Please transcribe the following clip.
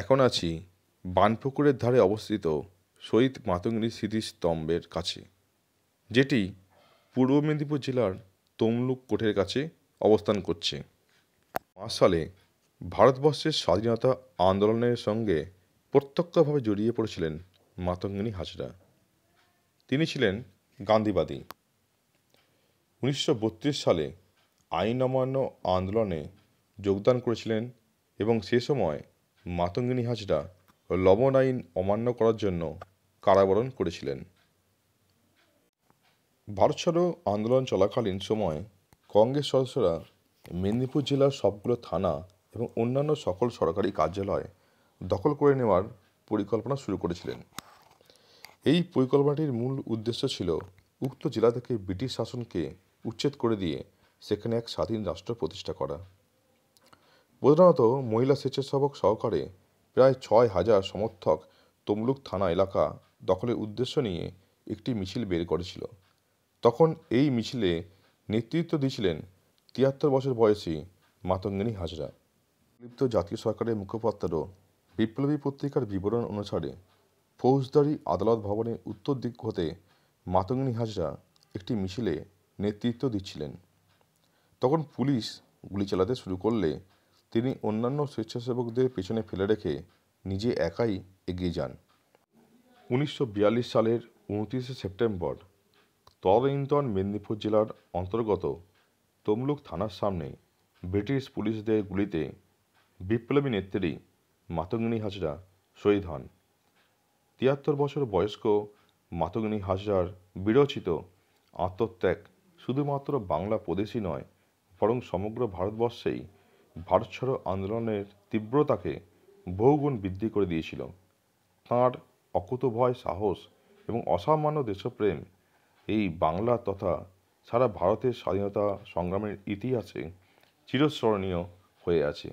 এখন আছি বানপুকুরের ধারে অবস্থিত শহীদ মাতঙ্গিনী স্মৃতিস্তম্ভের কাছে যেটি পূর্ব মেদিনীপুর জেলার তমলুক কোঠের কাছে অবস্থান করছে পাঁচ সালে ভারতবর্ষের স্বাধীনতা আন্দোলনের সঙ্গে প্রত্যক্ষভাবে জড়িয়ে পড়েছিলেন মাতঙ্গিনী হাজরা তিনি ছিলেন গান্ধীবাদী উনিশশো সালে আইন অমান্য আন্দোলনে যোগদান করেছিলেন এবং সে সময় মাতঙ্গিনী হাজরা লবণ আইন অমান্য করার জন্য কারাবরণ করেছিলেন ভারত ছাড়ো আন্দোলন চলাকালীন সময় কংগ্রেস সদস্যরা মেদিনীপুর জেলার সবগুলো থানা এবং অন্যান্য সকল সরকারি কার্যালয় দখল করে নেওয়ার পরিকল্পনা শুরু করেছিলেন এই পরিকল্পনাটির মূল উদ্দেশ্য ছিল উক্ত জেলা থেকে ব্রিটিশ শাসনকে উচ্ছেদ করে দিয়ে সেখানে এক স্বাধীন রাষ্ট্র প্রতিষ্ঠা করা প্রধানত মহিলা স্বেচ্ছাসেবক সহকারে প্রায় ছয় হাজার সমর্থক তমলুক থানা এলাকা দখলের উদ্দেশ্য নিয়ে একটি মিছিল বের করেছিল তখন এই মিছিলে নেতৃত্ব দিয়েছিলেন তিয়াত্তর বছর বয়সী মাতঙ্গিনী হাজরা লিপ্ত জাতীয় সরকারের মুখপাত্র বিপ্লবী পত্রিকার বিবরণ অনুসারে ফৌজদারি আদালত ভবনের উত্তর দিক হতে মাতঙ্গিনী হাজরা একটি মিছিলে নেতৃত্ব দিচ্ছিলেন তখন পুলিশ গুলি চালাতে শুরু করলে তিনি অন্যান্য স্বেচ্ছাসেবকদের পেছনে ফেলে রেখে নিজে একাই এগিয়ে যান উনিশশো সালের উনত্রিশে সেপ্টেম্বর তদইন্তন মেদিনীপুর জেলার অন্তর্গত তমলুক থানার সামনে ব্রিটিশ পুলিশদের গুলিতে বিপ্লবী নেত্রী মাতঙ্গিনী হাজরা শহীদ হন তিয়াত্তর বছর বয়স্ক মাতঙ্গিনী হাজরার বিরচিত আত্মত্যাগ শুধুমাত্র বাংলা প্রদেশই নয় বরং সমগ্র ভারতবর্ষেই ভারত ছাড়ো আন্দোলনের তীব্রতাকে বহুগুণ বৃদ্ধি করে দিয়েছিল তাঁর অকুতভয় সাহস এবং অসামান্য দেশপ্রেম এই বাংলা তথা সারা ভারতের স্বাধীনতা সংগ্রামের ইতিহাসে চিরস্মরণীয় হয়ে আছে